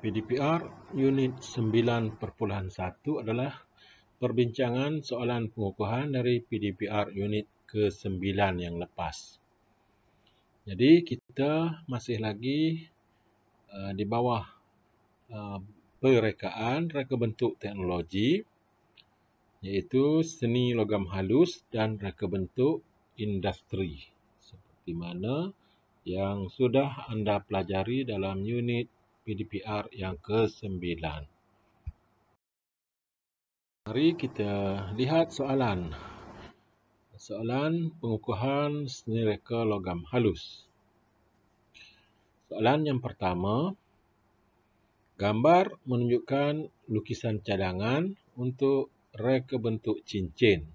PDPR unit 9.1 adalah perbincangan soalan pengukuhan dari PDPR unit ke-9 yang lepas. Jadi kita masih lagi uh, di bawah uh, eh, perekaan reka bentuk teknologi iaitu seni logam halus dan reka bentuk industri seperti mana yang sudah anda pelajari dalam unit 9.1. PDPR yang ke-9. Mari kita lihat soalan. Soalan pengukuhan seni reka logam halus. Soalan yang pertama, gambar menunjukkan lukisan cadangan untuk reka bentuk cincin.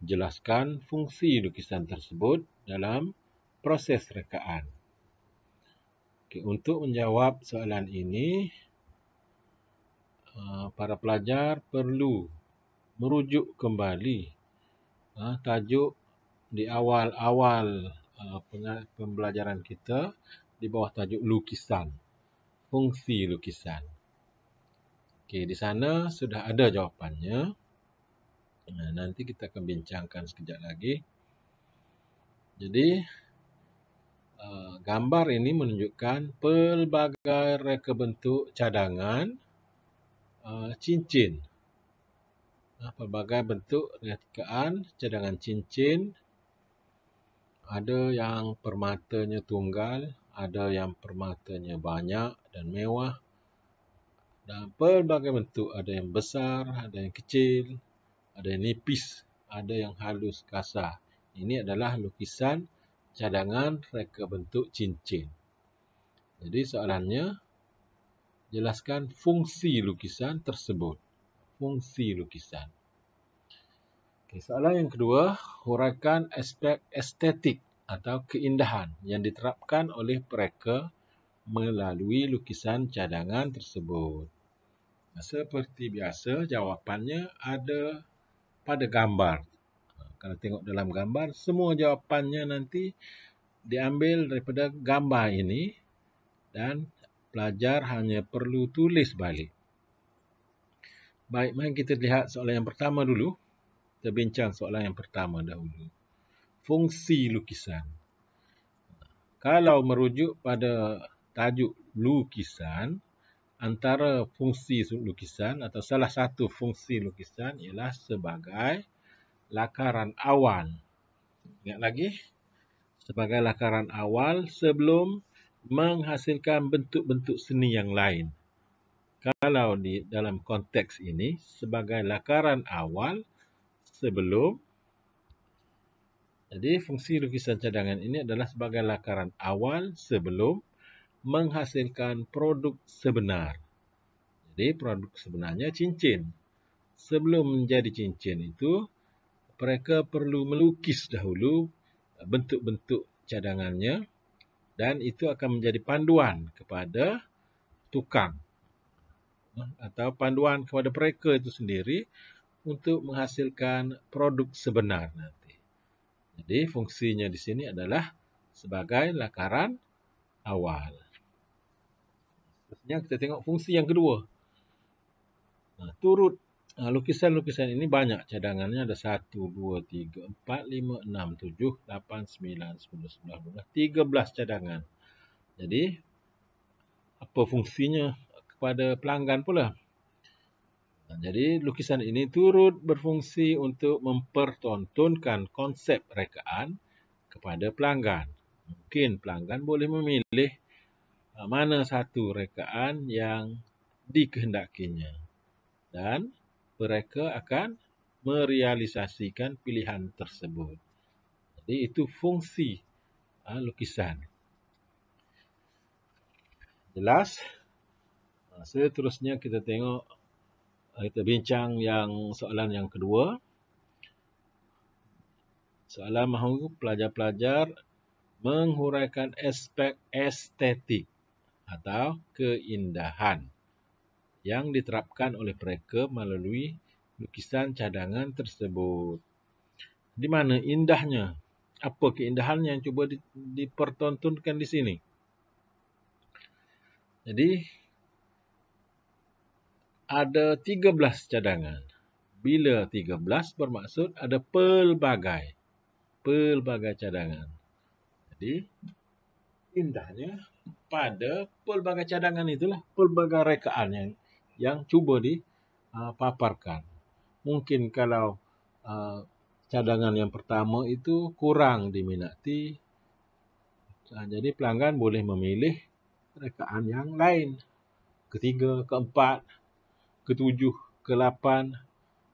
Jelaskan fungsi lukisan tersebut dalam proses rekaan. Okay, untuk menjawab soalan ini, eh, para pelajar perlu merujuk kembali eh, tajuk di awal-awal eh, pembelajaran kita di bawah tajuk lukisan, fungsi lukisan. Okay, di sana sudah ada jawapannya. Nah, nanti kita akan bincangkan sekejap lagi. Jadi, Eh, gambar ini menunjukkan pelbagai reka bentuk cadangan eh, cincin. Eh, pelbagai bentuk retikaan cadangan cincin. Ada yang permatanya tunggal, ada yang permatanya banyak dan mewah. Dan pelbagai bentuk ada yang besar, ada yang kecil, ada yang nipis, ada yang halus, kasar. Ini adalah lukisan cadangan reka bentuk cincin. Jadi soalannya, jelaskan fungsi lukisan tersebut. Fungsi lukisan. Okay, soalan yang kedua, huraikan aspek estetik atau keindahan yang diterapkan oleh mereka melalui lukisan cadangan tersebut. Seperti biasa, jawapannya ada pada gambar kalau tengok dalam gambar semua jawapannya nanti diambil daripada gambar ini dan pelajar hanya perlu tulis balik baik mari kita lihat soalan yang pertama dulu kita bincang soalan yang pertama dahulu fungsi lukisan kalau merujuk pada tajuk lukisan antara fungsi lukisan atau salah satu fungsi lukisan ialah sebagai lakaran awal. Ingat lagi? Sebagai lakaran awal sebelum menghasilkan bentuk-bentuk seni yang lain. Kalau di dalam konteks ini, sebagai lakaran awal sebelum. Jadi fungsi lukisan cadangan ini adalah sebagai lakaran awal sebelum menghasilkan produk sebenar. Jadi produk sebenarnya cincin. Sebelum menjadi cincin itu, mereka perlu melukis dahulu eh, bentuk-bentuk cadangannya dan itu akan menjadi panduan kepada tukang eh, atau panduan kepada mereka itu sendiri untuk menghasilkan produk sebenar nanti. Jadi fungsinya di sini adalah sebagai lakaran awal. Seterusnya kita tengok fungsi yang kedua. Nah, turut Ah, lukisan-lukisan ini banyak cadangannya ada 1, 2, 3, 4, 5, 6, 7, 8, 9, 10, 11, 12, 13 cadangan. Jadi apa fungsinya kepada pelanggan pula? Jadi lukisan ini turut berfungsi untuk mempertontonkan konsep rekaan kepada pelanggan. Mungkin pelanggan boleh memilih ah, mana satu rekaan yang dikehendakinya. Dan mereka akan merealisasikan pilihan tersebut. Jadi itu fungsi ha, lukisan. Jelas. Ha, seterusnya kita tengok ah, kita bincang yang soalan yang kedua. Soalan mahu pelajar-pelajar menghuraikan aspek estetik atau keindahan yang diterapkan oleh mereka melalui lukisan cadangan tersebut. Di mana indahnya? Apa keindahan yang cuba di, dipertontonkan di sini? Jadi, ada 13 cadangan. Bila 13 bermaksud ada pelbagai. Pelbagai cadangan. Jadi, indahnya pada pelbagai cadangan itulah. Pelbagai rekaan yang yang cuba dipaparkan. Uh, mungkin kalau uh, cadangan yang pertama itu kurang diminati, uh, jadi pelanggan boleh memilih rekaan yang lain. Ketiga, keempat, ketujuh, kelapan.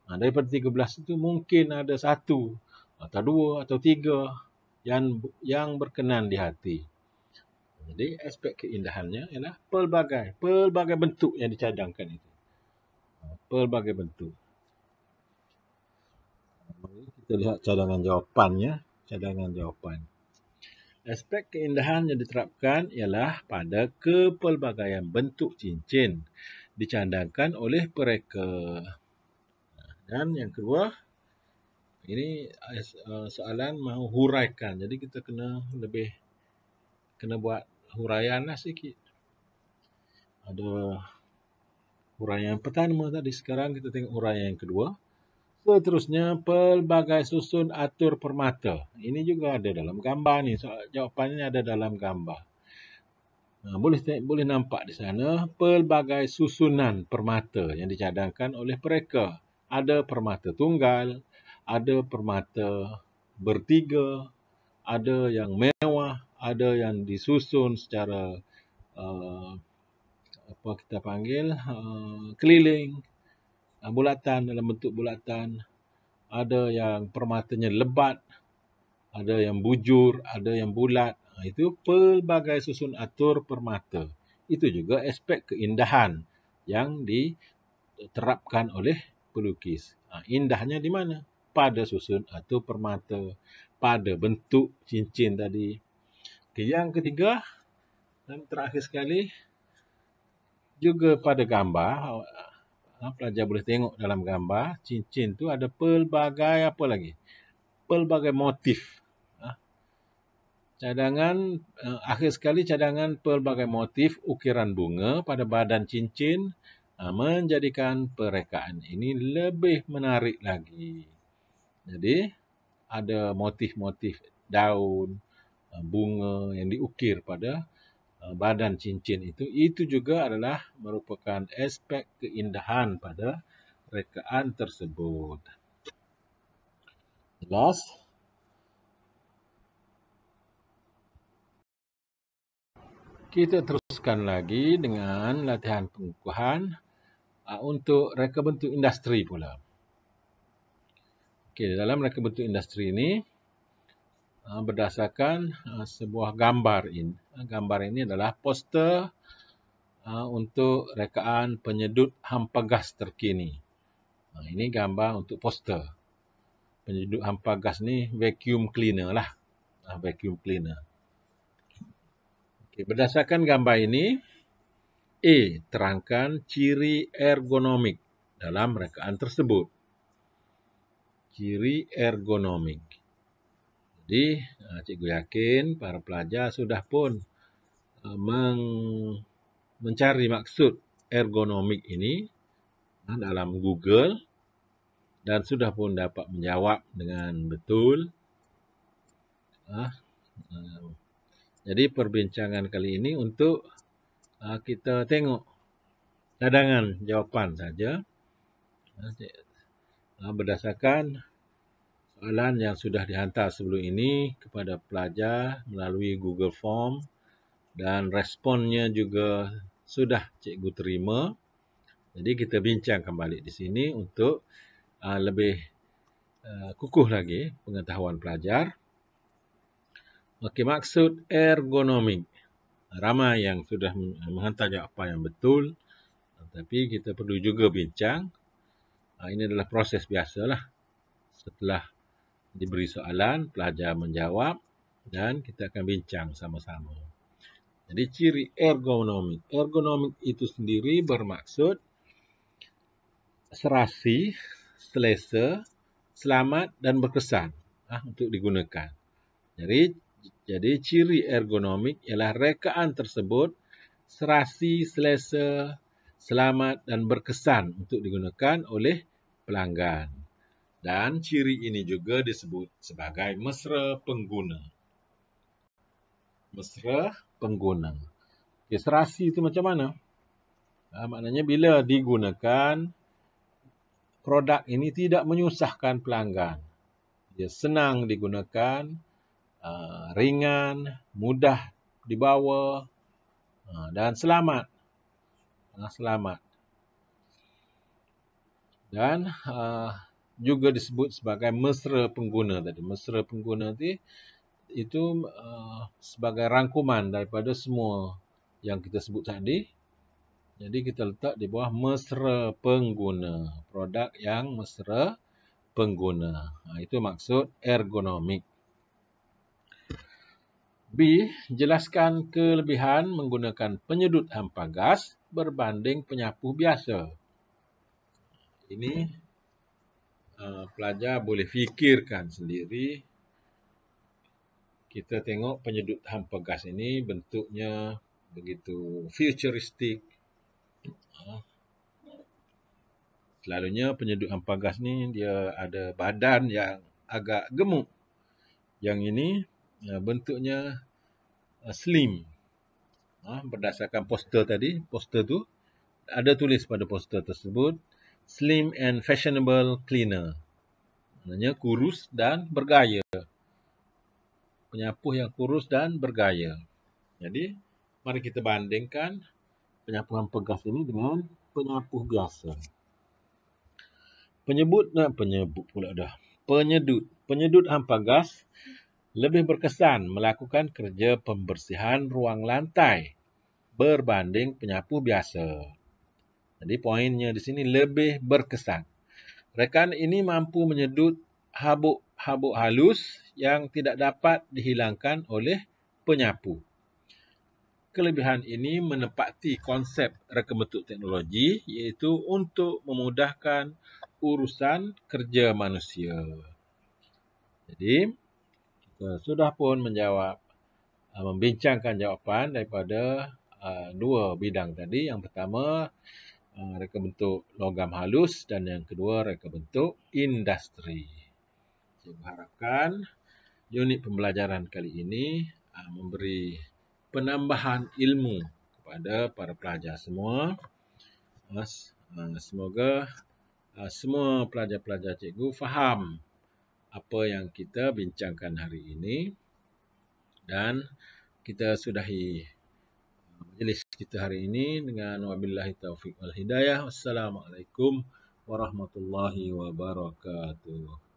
Daripada tiga belas itu mungkin ada satu atau dua atau tiga yang yang berkenan di hati. Jadi aspek keindahannya ialah pelbagai, pelbagai bentuk yang dicadangkan itu. Ha, pelbagai bentuk. kita lihat cadangan jawapannya, cadangan jawapan. Aspek keindahan yang diterapkan ialah pada kepelbagaian bentuk cincin dicandangkan oleh pereka ha, Dan yang kedua, ini eh, soalan mahu huraikan. Jadi kita kena lebih kena buat huraian lah sikit. Ada huraian pertama tadi. Sekarang kita tengok huraian yang kedua. Seterusnya, pelbagai susun atur permata. Ini juga ada dalam gambar ni. So, jawapan ada dalam gambar. Ha, boleh boleh nampak di sana pelbagai susunan permata yang dicadangkan oleh mereka. Ada permata tunggal, ada permata bertiga, ada yang mewah, ada yang disusun secara uh, apa kita panggil uh, keliling uh, bulatan dalam bentuk bulatan ada yang permatanya lebat ada yang bujur ada yang bulat uh, itu pelbagai susun atur permata itu juga aspek keindahan yang diterapkan oleh pelukis uh, indahnya di mana pada susun atau permata pada bentuk cincin tadi Okey, yang ketiga dan terakhir sekali juga pada gambar ha, pelajar boleh tengok dalam gambar cincin tu ada pelbagai apa lagi? Pelbagai motif. Ha. Cadangan eh, akhir sekali cadangan pelbagai motif ukiran bunga pada badan cincin ha, menjadikan perekaan ini lebih menarik lagi. Jadi ada motif-motif daun, Uh, bunga yang diukir pada uh, badan cincin itu itu juga adalah merupakan aspek keindahan pada rekaan tersebut jelas kita teruskan lagi dengan latihan pengukuhan uh, untuk reka bentuk industri pula okey dalam reka bentuk industri ini Ha, berdasarkan ha, sebuah gambar ini. Ha, gambar ini adalah poster untuk rekaan penyedut hampa gas terkini. Ini gambar untuk poster. Penyedut hampa gas ni vacuum cleaner lah. Vacuum cleaner. Okay, berdasarkan gambar ini, A. Terangkan ciri ergonomik dalam rekaan tersebut. Ciri ergonomik. Jadi, eh, cikgu yakin para pelajar sudah pun eh, mencari maksud ergonomik ini eh, dalam Google dan sudah pun dapat menjawab dengan betul. Ah, jadi, perbincangan kali ini untuk kita tengok cadangan jawapan saja. Ah, ah, berdasarkan soalan yang sudah dihantar sebelum ini kepada pelajar melalui Google Form dan responnya juga sudah cikgu terima. Jadi kita bincang kembali di sini untuk uh, lebih uh, kukuh lagi pengetahuan pelajar. Okey, maksud ergonomik. Ramai yang sudah menghantar apa yang betul. Tapi kita perlu juga bincang. Uh, ini adalah proses biasalah. Setelah diberi soalan, pelajar menjawab dan kita akan bincang sama-sama. Jadi ciri ergonomik. Ergonomik itu sendiri bermaksud serasi, selesa, selamat dan berkesan ah, untuk digunakan. Jadi jadi ciri ergonomik ialah rekaan tersebut serasi, selesa, selamat dan berkesan untuk digunakan oleh pelanggan dan ciri ini juga disebut sebagai mesra pengguna. Mesra pengguna. Okay, itu macam mana? Ha, maknanya bila digunakan, produk ini tidak menyusahkan pelanggan. Dia senang digunakan, uh, ringan, mudah dibawa uh, dan selamat. Uh, selamat. Dan uh, juga disebut sebagai mesra pengguna tadi. Mesra pengguna tadi itu uh, sebagai rangkuman daripada semua yang kita sebut tadi. Jadi kita letak di bawah mesra pengguna. Produk yang mesra pengguna. Ha, itu maksud ergonomik. B. Jelaskan kelebihan menggunakan penyedut hampa gas berbanding penyapu biasa. Ini Eh, pelajar boleh fikirkan sendiri kita tengok penyedut hampa gas ini bentuknya begitu futuristik eh, selalunya penyedut hampa gas ni dia ada badan yang agak gemuk yang ini eh, bentuknya slim berdasarkan poster tadi poster tu ada tulis pada poster tersebut slim and fashionable cleaner. Maknanya kurus dan bergaya. Penyapu yang kurus dan bergaya. Jadi, mari kita bandingkan penyapuan pegas ini dengan penyapu biasa. Penyebut, nah penyebut pula dah. Penyedut. Penyedut hampa gas lebih berkesan melakukan kerja pembersihan ruang lantai berbanding penyapu biasa. Jadi poinnya di sini lebih berkesan. Rekan ini mampu menyedut habuk-habuk halus yang tidak dapat dihilangkan oleh penyapu. Kelebihan ini menepati konsep reka bentuk teknologi iaitu untuk memudahkan urusan kerja manusia. Jadi, kita sudah pun menjawab, uh, membincangkan jawapan daripada uh, dua bidang tadi. Yang pertama, Ah, reka bentuk logam halus dan yang kedua reka bentuk industri. Saya berharapkan unit pembelajaran kali ini ah, memberi penambahan ilmu kepada para pelajar semua. Mas, ah, Semoga semua pelajar-pelajar cikgu faham apa yang kita bincangkan hari ini dan kita sudahi majlis kita hari ini dengan wabillahi taufiq wal hidayah. Wassalamualaikum warahmatullahi wabarakatuh.